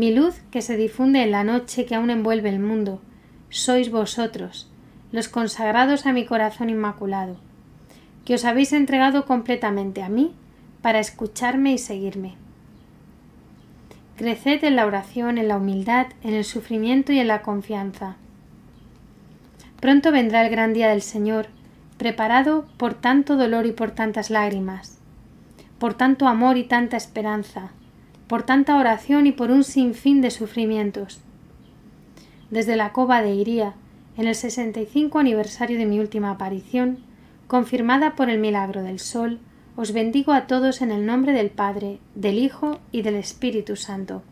mi luz que se difunde en la noche que aún envuelve el mundo, sois vosotros, los consagrados a mi corazón inmaculado, que os habéis entregado completamente a mí para escucharme y seguirme. Creced en la oración, en la humildad, en el sufrimiento y en la confianza. Pronto vendrá el gran día del Señor, preparado por tanto dolor y por tantas lágrimas, por tanto amor y tanta esperanza, por tanta oración y por un sinfín de sufrimientos. Desde la cova de Iría, en el 65 aniversario de mi última aparición, confirmada por el milagro del sol, os bendigo a todos en el nombre del Padre, del Hijo y del Espíritu Santo.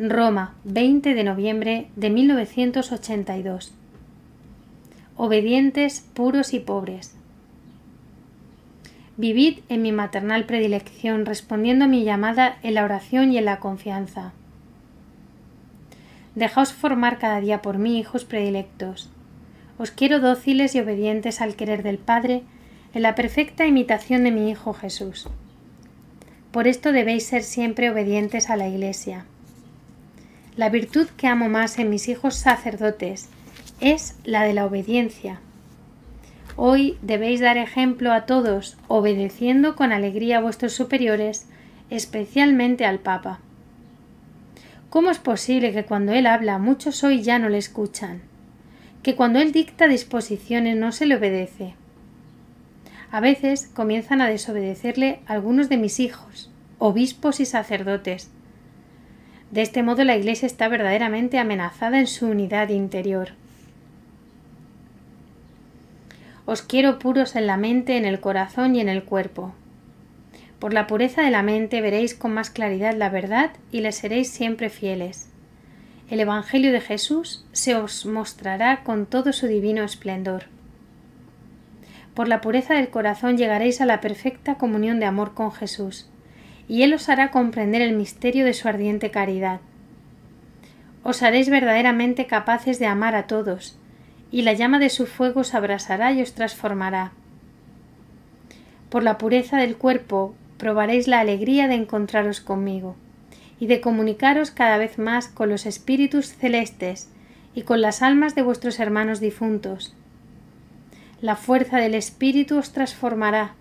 Roma, 20 de noviembre de 1982. Obedientes, puros y pobres. Vivid en mi maternal predilección, respondiendo a mi llamada en la oración y en la confianza. Dejaos formar cada día por mí, hijos predilectos. Os quiero dóciles y obedientes al querer del Padre, en la perfecta imitación de mi Hijo Jesús. Por esto debéis ser siempre obedientes a la Iglesia. La virtud que amo más en mis hijos sacerdotes es la de la obediencia Hoy debéis dar ejemplo a todos, obedeciendo con alegría a vuestros superiores, especialmente al Papa. ¿Cómo es posible que cuando Él habla muchos hoy ya no le escuchan? Que cuando Él dicta disposiciones no se le obedece. A veces comienzan a desobedecerle algunos de mis hijos, obispos y sacerdotes. De este modo la Iglesia está verdaderamente amenazada en su unidad interior. Os quiero puros en la mente, en el corazón y en el cuerpo. Por la pureza de la mente veréis con más claridad la verdad y le seréis siempre fieles. El Evangelio de Jesús se os mostrará con todo su divino esplendor. Por la pureza del corazón llegaréis a la perfecta comunión de amor con Jesús, y Él os hará comprender el misterio de su ardiente caridad. Os haréis verdaderamente capaces de amar a todos, y la llama de su fuego os abrasará y os transformará. Por la pureza del cuerpo probaréis la alegría de encontraros conmigo y de comunicaros cada vez más con los espíritus celestes y con las almas de vuestros hermanos difuntos. La fuerza del espíritu os transformará,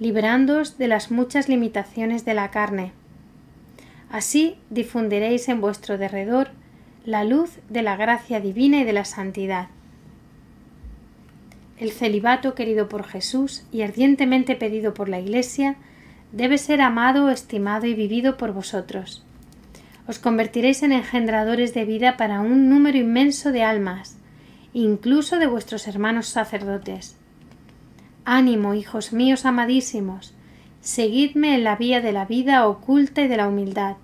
liberándoos de las muchas limitaciones de la carne. Así difundiréis en vuestro derredor la luz de la gracia divina y de la santidad. El celibato querido por Jesús y ardientemente pedido por la Iglesia debe ser amado, estimado y vivido por vosotros. Os convertiréis en engendradores de vida para un número inmenso de almas, incluso de vuestros hermanos sacerdotes. Ánimo, hijos míos amadísimos, seguidme en la vía de la vida oculta y de la humildad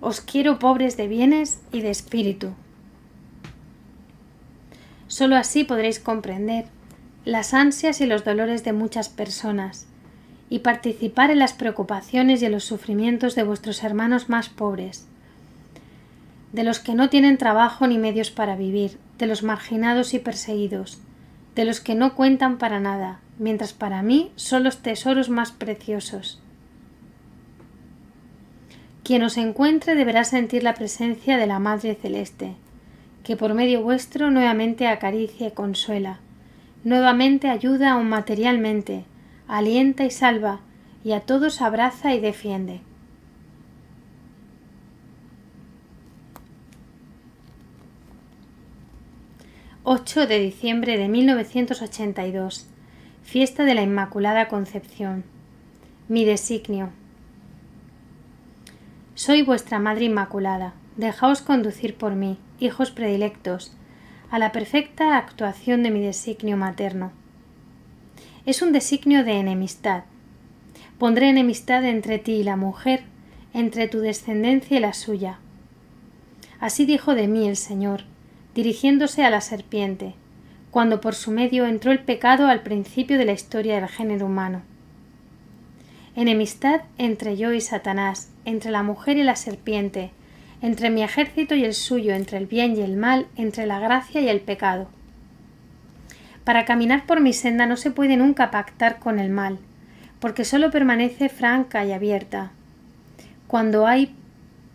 Os quiero pobres de bienes y de espíritu. Solo así podréis comprender las ansias y los dolores de muchas personas y participar en las preocupaciones y en los sufrimientos de vuestros hermanos más pobres, de los que no tienen trabajo ni medios para vivir, de los marginados y perseguidos, de los que no cuentan para nada, mientras para mí son los tesoros más preciosos. Quien os encuentre deberá sentir la presencia de la Madre Celeste, que por medio vuestro nuevamente acaricia y consuela, nuevamente ayuda aun materialmente, alienta y salva, y a todos abraza y defiende. ...8 de diciembre de 1982... ...Fiesta de la Inmaculada Concepción... ...mi designio... Soy vuestra Madre Inmaculada, dejaos conducir por mí, hijos predilectos, a la perfecta actuación de mi designio materno. Es un designio de enemistad. Pondré enemistad entre ti y la mujer, entre tu descendencia y la suya. Así dijo de mí el Señor, dirigiéndose a la serpiente, cuando por su medio entró el pecado al principio de la historia del género humano enemistad entre yo y Satanás, entre la mujer y la serpiente, entre mi ejército y el suyo, entre el bien y el mal, entre la gracia y el pecado. Para caminar por mi senda no se puede nunca pactar con el mal, porque sólo permanece franca y abierta. Cuando hay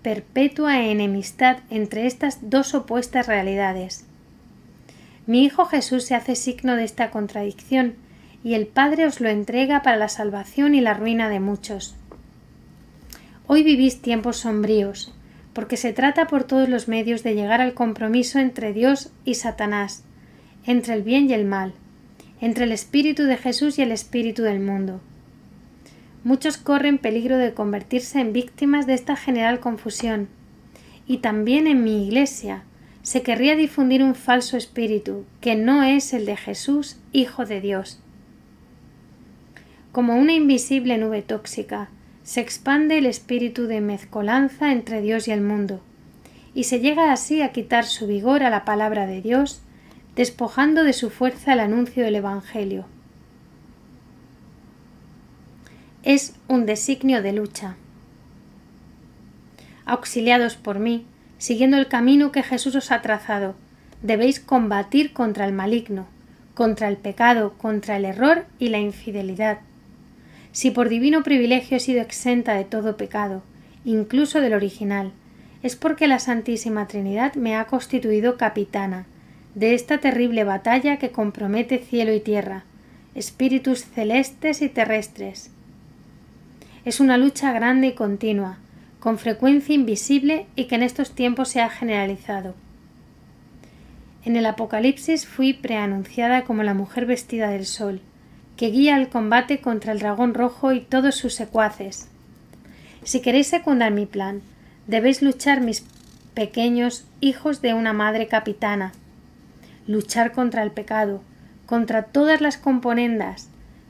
perpetua enemistad entre estas dos opuestas realidades. Mi Hijo Jesús se hace signo de esta contradicción, y el Padre os lo entrega para la salvación y la ruina de muchos. Hoy vivís tiempos sombríos, porque se trata por todos los medios de llegar al compromiso entre Dios y Satanás, entre el bien y el mal, entre el espíritu de Jesús y el espíritu del mundo. Muchos corren peligro de convertirse en víctimas de esta general confusión. Y también en mi iglesia se querría difundir un falso espíritu, que no es el de Jesús, Hijo de Dios. Como una invisible nube tóxica, se expande el espíritu de mezcolanza entre Dios y el mundo, y se llega así a quitar su vigor a la palabra de Dios, despojando de su fuerza el anuncio del Evangelio. Es un designio de lucha. Auxiliados por mí, siguiendo el camino que Jesús os ha trazado, debéis combatir contra el maligno, contra el pecado, contra el error y la infidelidad si por divino privilegio he sido exenta de todo pecado, incluso del original, es porque la Santísima Trinidad me ha constituido capitana de esta terrible batalla que compromete cielo y tierra, espíritus celestes y terrestres. Es una lucha grande y continua, con frecuencia invisible y que en estos tiempos se ha generalizado. En el Apocalipsis fui preanunciada como la mujer vestida del sol, que guía el combate contra el dragón rojo y todos sus secuaces. Si queréis secundar mi plan, debéis luchar mis pequeños hijos de una madre capitana, luchar contra el pecado, contra todas las componendas,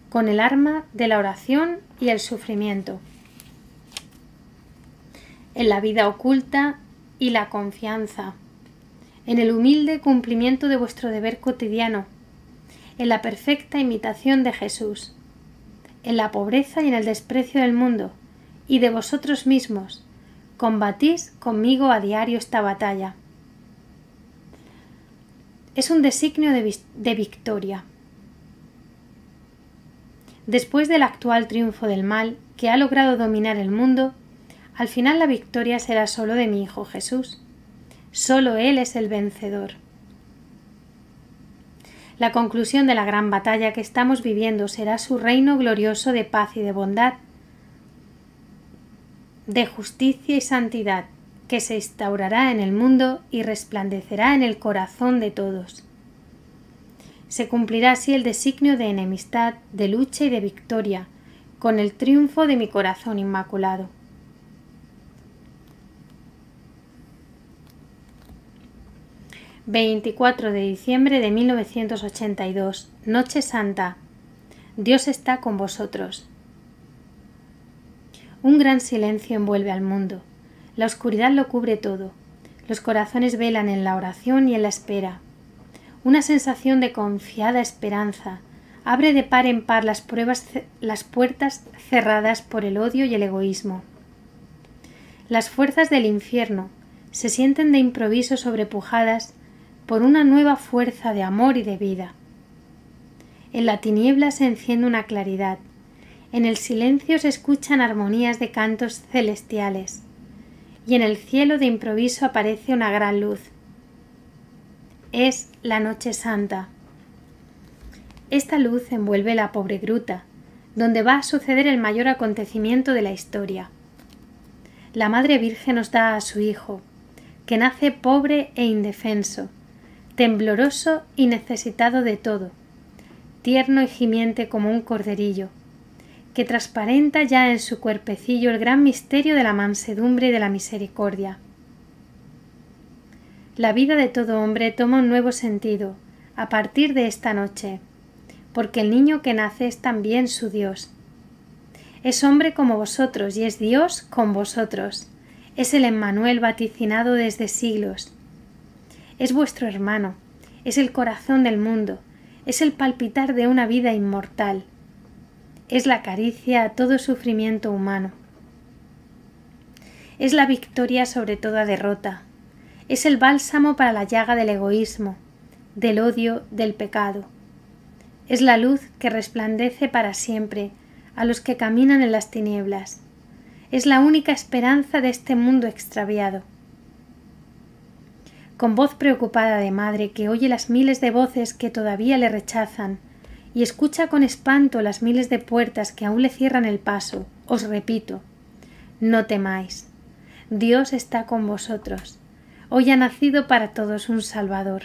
con el arma de la oración y el sufrimiento. En la vida oculta y la confianza, en el humilde cumplimiento de vuestro deber cotidiano, en la perfecta imitación de Jesús, en la pobreza y en el desprecio del mundo, y de vosotros mismos. Combatís conmigo a diario esta batalla. Es un designio de, victoria. Después del actual triunfo del mal, que ha logrado dominar el mundo, al final la victoria será solo de mi Hijo Jesús. Solo Él es el vencedor. La conclusión de la gran batalla que estamos viviendo será su reino glorioso de paz y de bondad, de justicia y santidad, que se instaurará en el mundo y resplandecerá en el corazón de todos. Se cumplirá así el designio de enemistad, de lucha y de victoria, con el triunfo de mi corazón inmaculado. 24 de diciembre de 1982, Noche Santa. Dios está con vosotros. Un gran silencio envuelve al mundo. La oscuridad lo cubre todo. Los corazones velan en la oración y en la espera. Una sensación de confiada esperanza abre de par en par las, pruebas, las puertas cerradas por el odio y el egoísmo. Las fuerzas del infierno se sienten de improviso sobrepujadas por una nueva fuerza de amor y de vida. En la tiniebla se enciende una claridad, en el silencio se escuchan armonías de cantos celestiales, y en el cielo de improviso aparece una gran luz. Es la noche santa. Esta luz envuelve la pobre gruta, donde va a suceder el mayor acontecimiento de la historia. La Madre Virgen nos da a su Hijo, que nace pobre e indefenso, tembloroso y necesitado de todo, tierno y gimiente como un corderillo, que transparenta ya en su cuerpecillo el gran misterio de la mansedumbre y de la misericordia. La vida de todo hombre toma un nuevo sentido a partir de esta noche, porque el niño que nace es también su Dios. Es hombre como vosotros y es Dios con vosotros. Es el Emmanuel vaticinado desde siglos es vuestro hermano, es el corazón del mundo, es el palpitar de una vida inmortal, es la caricia a todo sufrimiento humano, es la victoria sobre toda derrota, es el bálsamo para la llaga del egoísmo, del odio, del pecado, es la luz que resplandece para siempre a los que caminan en las tinieblas, es la única esperanza de este mundo extraviado con voz preocupada de madre que oye las miles de voces que todavía le rechazan, y escucha con espanto las miles de puertas que aún le cierran el paso, os repito, no temáis. Dios está con vosotros. Hoy ha nacido para todos un Salvador.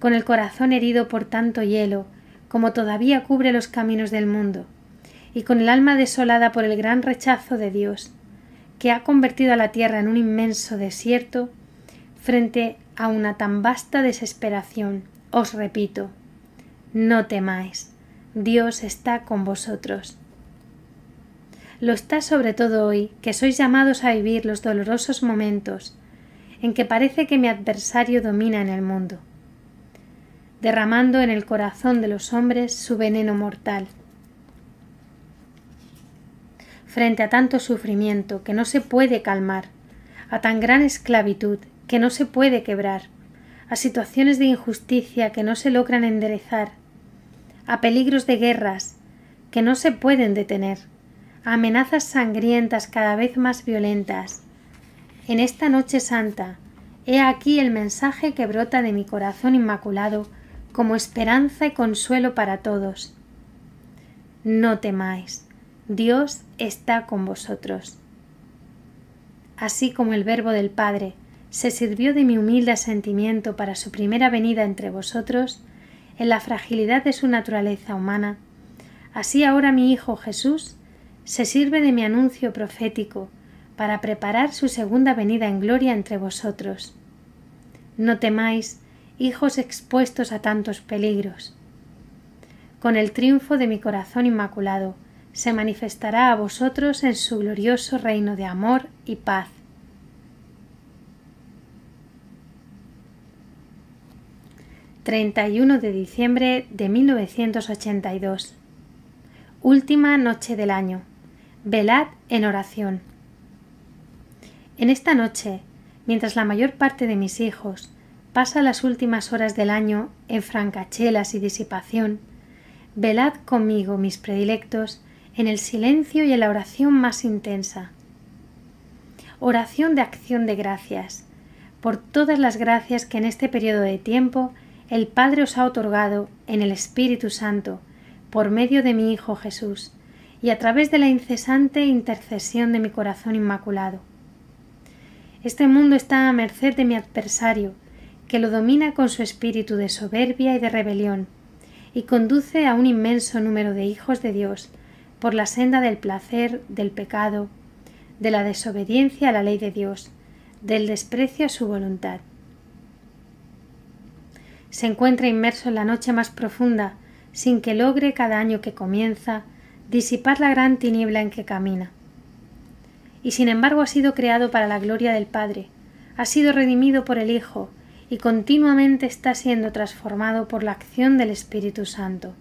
Con el corazón herido por tanto hielo, como todavía cubre los caminos del mundo, y con el alma desolada por el gran rechazo de Dios, que ha convertido a la tierra en un inmenso desierto, frente a una tan vasta desesperación. Os repito, no temáis, Dios está con vosotros. Lo está sobre todo hoy, que sois llamados a vivir los dolorosos momentos en que parece que mi adversario domina en el mundo, derramando en el corazón de los hombres su veneno mortal. Frente a tanto sufrimiento que no se puede calmar, a tan gran esclavitud que no se puede quebrar, a situaciones de injusticia que no se logran enderezar, a peligros de guerras que no se pueden detener, a amenazas sangrientas cada vez más violentas. En esta noche santa, he aquí el mensaje que brota de mi corazón inmaculado como esperanza y consuelo para todos. No temáis, Dios está con vosotros. Así como el Verbo del Padre, se sirvió de mi humilde asentimiento para su primera venida entre vosotros, en la fragilidad de su naturaleza humana, así ahora mi Hijo Jesús se sirve de mi anuncio profético para preparar su segunda venida en gloria entre vosotros. No temáis, hijos expuestos a tantos peligros. Con el triunfo de mi corazón inmaculado, se manifestará a vosotros en su glorioso reino de amor y paz. 31 de diciembre de 1982. Última noche del año. Velad en oración. En esta noche, mientras la mayor parte de mis hijos pasa las últimas horas del año en francachelas y disipación, velad conmigo, mis predilectos, en el silencio y en la oración más intensa. Oración de acción de gracias, por todas las gracias que en este periodo de tiempo el Padre os ha otorgado en el Espíritu Santo, por medio de mi Hijo Jesús, y a través de la incesante intercesión de mi corazón inmaculado. Este mundo está a merced de mi adversario, que lo domina con su espíritu de soberbia y de rebelión, y conduce a un inmenso número de hijos de Dios por la senda del placer, del pecado, de la desobediencia a la ley de Dios, del desprecio a su voluntad se encuentra inmerso en la noche más profunda, sin que logre cada año que comienza disipar la gran tiniebla en que camina. Y sin embargo ha sido creado para la gloria del Padre, ha sido redimido por el Hijo, y continuamente está siendo transformado por la acción del Espíritu Santo.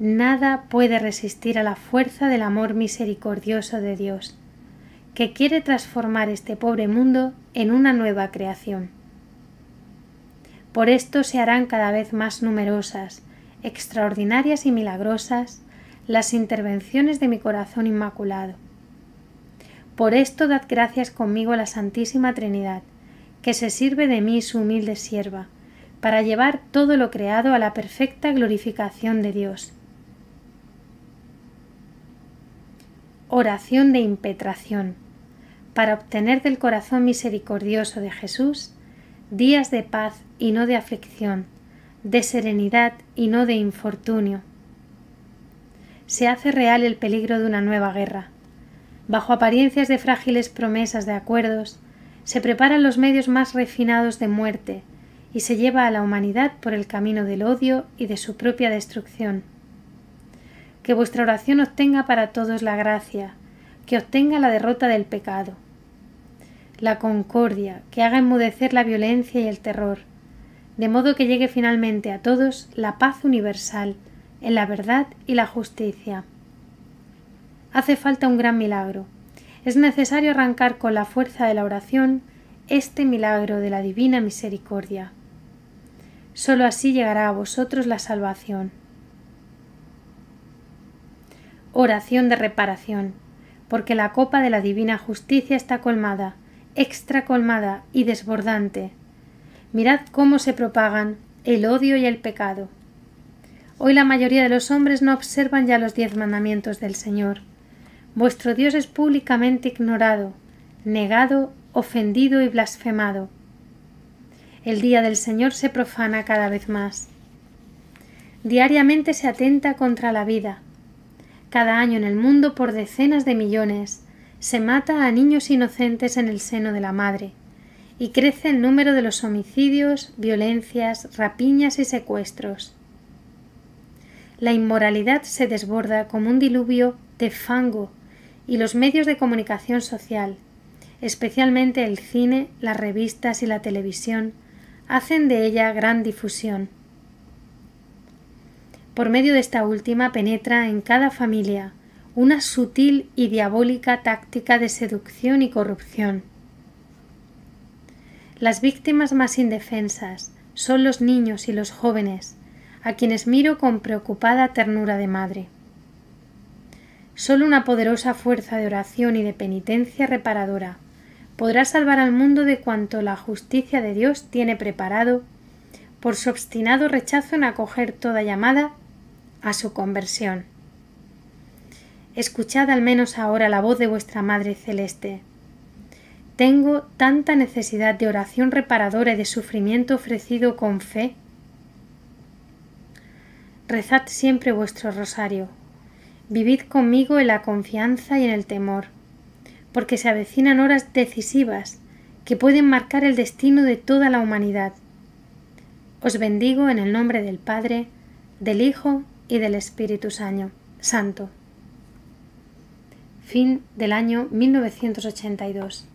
Nada puede resistir a la fuerza del amor misericordioso de Dios, que quiere transformar este pobre mundo en una nueva creación. Por esto se harán cada vez más numerosas, extraordinarias y milagrosas las intervenciones de mi corazón inmaculado. Por esto dad gracias conmigo a la Santísima Trinidad, que se sirve de mí su humilde sierva, para llevar todo lo creado a la perfecta glorificación de Dios. Oración de impetración, para obtener del corazón misericordioso de Jesús días de paz y no de aflicción, de serenidad y no de infortunio. Se hace real el peligro de una nueva guerra. Bajo apariencias de frágiles promesas de acuerdos, se preparan los medios más refinados de muerte y se lleva a la humanidad por el camino del odio y de su propia destrucción. Que vuestra oración obtenga para todos la gracia, que obtenga la derrota del pecado, la concordia, que haga enmudecer la violencia y el terror, de modo que llegue finalmente a todos la paz universal en la verdad y la justicia. Hace falta un gran milagro. Es necesario arrancar con la fuerza de la oración este milagro de la divina misericordia. Solo así llegará a vosotros la salvación. Oración de reparación, porque la copa de la divina justicia está colmada, extra colmada y desbordante Mirad cómo se propagan el odio y el pecado. Hoy la mayoría de los hombres no observan ya los diez mandamientos del Señor. Vuestro Dios es públicamente ignorado, negado, ofendido y blasfemado. El día del Señor se profana cada vez más. Diariamente se atenta contra la vida. Cada año en el mundo por decenas de millones se mata a niños inocentes en el seno de la madre y crece el número de los homicidios, violencias, rapiñas y secuestros. La inmoralidad se desborda como un diluvio de fango y los medios de comunicación social, especialmente el cine, las revistas y la televisión, hacen de ella gran difusión. Por medio de esta última penetra en cada familia una sutil y diabólica táctica de seducción y corrupción. Las víctimas más indefensas son los niños y los jóvenes, a quienes miro con preocupada ternura de madre. Solo una poderosa fuerza de oración y de penitencia reparadora podrá salvar al mundo de cuanto la justicia de Dios tiene preparado por su obstinado rechazo en acoger toda llamada a su conversión. Escuchad al menos ahora la voz de vuestra Madre Celeste, tengo tanta necesidad de oración reparadora y de sufrimiento ofrecido con fe. Rezad siempre vuestro rosario. Vivid conmigo en la confianza y en el temor, porque se avecinan horas decisivas que pueden marcar el destino de toda la humanidad. Os bendigo en el nombre del Padre, del Hijo y del Espíritu Santo. Fin del año 1982.